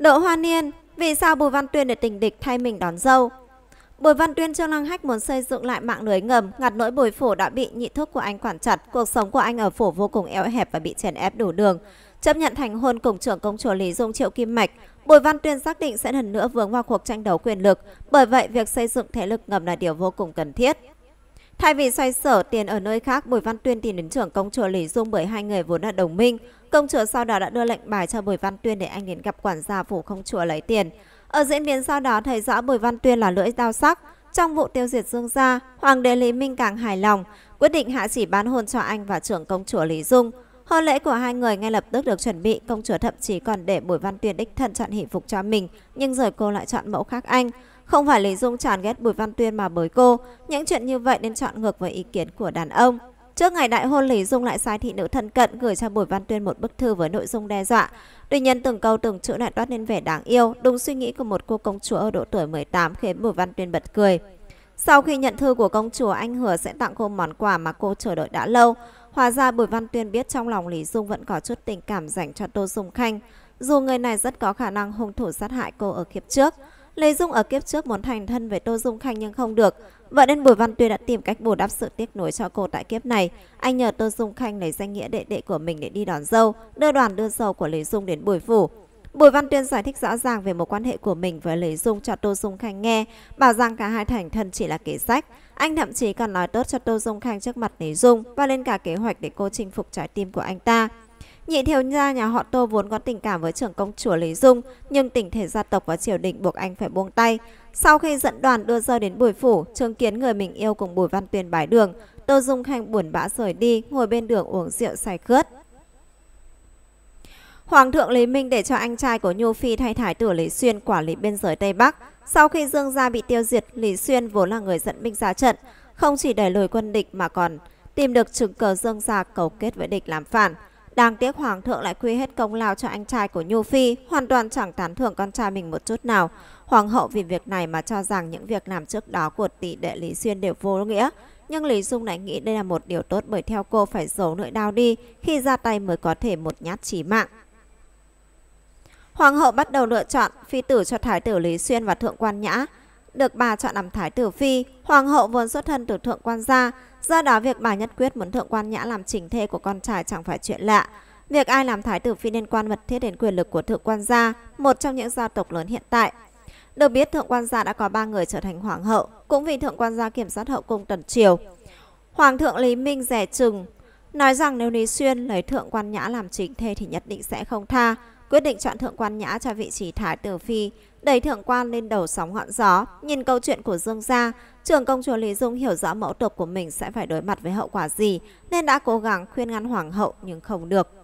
Đỗ hoa Niên, vì sao Bùi Văn Tuyên để tình địch thay mình đón dâu? Bùi Văn Tuyên Trương Lăng Hách muốn xây dựng lại mạng lưới ngầm, ngặt nỗi Bùi Phủ đã bị nhị thúc của anh quản chặt, cuộc sống của anh ở phủ vô cùng eo hẹp và bị chèn ép đủ đường. Chấp nhận thành hôn cùng trưởng công chúa Lý Dung Triệu Kim Mạch, Bùi Văn Tuyên xác định sẽ lần nữa vướng vào cuộc tranh đấu quyền lực, bởi vậy việc xây dựng thế lực ngầm là điều vô cùng cần thiết. Thay vì xoay sở tiền ở nơi khác, Bùi Văn Tuyên tìm đến trưởng công chúa Lý Dung bởi hai người vốn là đồng minh. Công chúa sau đó đã đưa lệnh bài cho Bùi Văn Tuyên để anh đến gặp quản gia phủ công chúa lấy tiền. Ở diễn biến sau đó thấy rõ Bùi Văn Tuyên là lưỡi dao sắc. Trong vụ tiêu diệt Dương gia, Hoàng đế Lý Minh càng hài lòng, quyết định hạ chỉ bán hôn cho anh và trưởng công chúa Lý Dung. Hôn lễ của hai người ngay lập tức được chuẩn bị, công chúa thậm chí còn để Bùi Văn Tuyên đích thân chọn hỷ phục cho mình, nhưng rồi cô lại chọn mẫu khác anh. Không phải Lý Dung tràn ghét Bùi Văn Tuyên mà bới cô, những chuyện như vậy nên chọn ngược với ý kiến của đàn ông. Trước ngày đại hôn Lý Dung lại sai thị nữ thân cận gửi cho Bùi Văn Tuyên một bức thư với nội dung đe dọa. Tuy nhiên từng câu từng chữ lại toát lên vẻ đáng yêu, đúng suy nghĩ của một cô công chúa ở độ tuổi 18 khiến Bùi Văn Tuyên bật cười. Sau khi nhận thư của công chúa, anh Hứa sẽ tặng cô món quà mà cô chờ đợi đã lâu. Hóa ra Bùi Văn Tuyên biết trong lòng Lý Dung vẫn có chút tình cảm dành cho Tô Dung Khanh, dù người này rất có khả năng hung thủ sát hại cô ở kiếp trước. Lê Dung ở kiếp trước muốn thành thân với Tô Dung Khanh nhưng không được. Vợ nên Bùi Văn Tuyên đã tìm cách bù đắp sự tiếc nuối cho cô tại kiếp này. Anh nhờ Tô Dung Khanh lấy danh nghĩa đệ đệ của mình để đi đón dâu, đưa đoàn đưa dâu của Lý Dung đến Bùi Phủ. Bùi Văn Tuyên giải thích rõ ràng về mối quan hệ của mình với Lý Dung cho Tô Dung Khanh nghe, bảo rằng cả hai thành thân chỉ là kế sách. Anh thậm chí còn nói tốt cho Tô Dung Khanh trước mặt Lý Dung và lên cả kế hoạch để cô chinh phục trái tim của anh ta. Nhị thiếu gia nhà họ Tô vốn có tình cảm với trưởng công chúa Lý Dung, nhưng tình thể gia tộc và triều đình buộc anh phải buông tay. Sau khi dẫn đoàn đưa rơi đến Bùi Phủ, chứng kiến người mình yêu cùng Bùi Văn Tuyền bái đường, Tô Dung Khanh buồn bã rời đi, ngồi bên đường uống rượu say khướt. Hoàng thượng Lý Minh để cho anh trai của Nhu Phi thay thái tử Lý Xuyên quản lý biên giới Tây Bắc. Sau khi Dương Gia bị tiêu diệt, Lý Xuyên vốn là người dẫn binh ra trận, không chỉ đẩy lùi quân địch mà còn tìm được chứng cờ Dương Gia cấu kết với địch làm phản. Đáng tiếc Hoàng thượng lại quy hết công lao cho anh trai của Nhu Phi, hoàn toàn chẳng tán thưởng con trai mình một chút nào. Hoàng hậu vì việc này mà cho rằng những việc làm trước đó của tỷ đệ Lý Xuyên đều vô nghĩa. Nhưng Lý Dung lại nghĩ đây là một điều tốt bởi theo cô phải giấu nỗi đau đi, khi ra tay mới có thể một nhát chí mạng. Hoàng hậu bắt đầu lựa chọn phi tử cho thái tử Lý Xuyên và thượng quan Nhã được bà chọn làm thái tử phi, hoàng hậu vốn xuất thân từ thượng quan gia, do đó việc bà nhất quyết muốn thượng quan nhã làm chính thê của con trai chẳng phải chuyện lạ. Việc ai làm thái tử phi liên quan mật thiết đến quyền lực của thượng quan gia, một trong những gia tộc lớn hiện tại. Được biết thượng quan gia đã có ba người trở thành hoàng hậu, cũng vì thượng quan gia kiểm soát hậu cung tần triều. Hoàng thượng Lý Minh rẻ chừng, nói rằng nếu Lý Xuyên lấy thượng quan nhã làm chính thê thì nhất định sẽ không tha, quyết định chọn thượng quan nhã cho vị trí thái tử phi, đẩy thượng quan lên đầu sóng ngọn gió. Nhìn câu chuyện của Dương gia, trưởng công chúa Lý Dung hiểu rõ mẫu tộc của mình sẽ phải đối mặt với hậu quả gì nên đã cố gắng khuyên ngăn hoàng hậu nhưng không được.